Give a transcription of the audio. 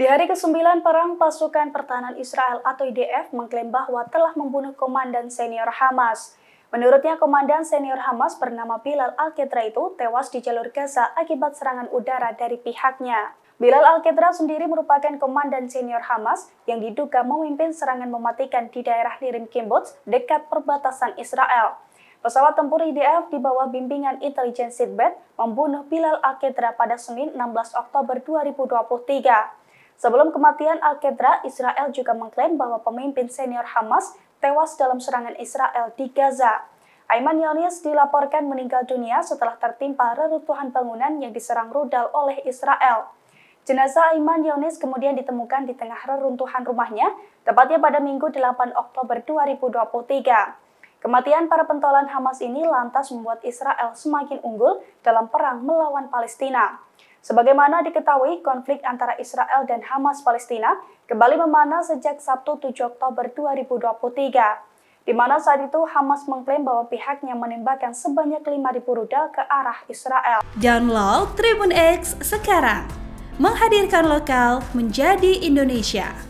Di hari ke-9 perang, pasukan pertahanan Israel atau IDF mengklaim bahwa telah membunuh komandan senior Hamas. Menurutnya, komandan senior Hamas bernama Bilal Al-Qedra itu tewas di jalur Gaza akibat serangan udara dari pihaknya. Bilal Al-Qedra sendiri merupakan komandan senior Hamas yang diduga memimpin serangan mematikan di daerah Nirim Kibbutz dekat perbatasan Israel. Pesawat tempur IDF di bawah bimbingan intelijen Sidbet membunuh Bilal Al-Qedra pada Senin 16 Oktober 2023. Sebelum kematian al qaeda Israel juga mengklaim bahwa pemimpin senior Hamas tewas dalam serangan Israel di Gaza. Aiman Yonis dilaporkan meninggal dunia setelah tertimpa reruntuhan bangunan yang diserang rudal oleh Israel. Jenazah Aiman Yonis kemudian ditemukan di tengah reruntuhan rumahnya, tepatnya pada Minggu 8 Oktober 2023. Kematian para pentolan Hamas ini lantas membuat Israel semakin unggul dalam perang melawan Palestina. Sebagaimana diketahui, konflik antara Israel dan Hamas Palestina kembali memanas sejak Sabtu 7 Oktober 2023, di mana saat itu Hamas mengklaim bahwa pihaknya menembakkan sebanyak 5.000 rudal ke arah Israel. Download Tribun X sekarang, menghadirkan lokal menjadi Indonesia.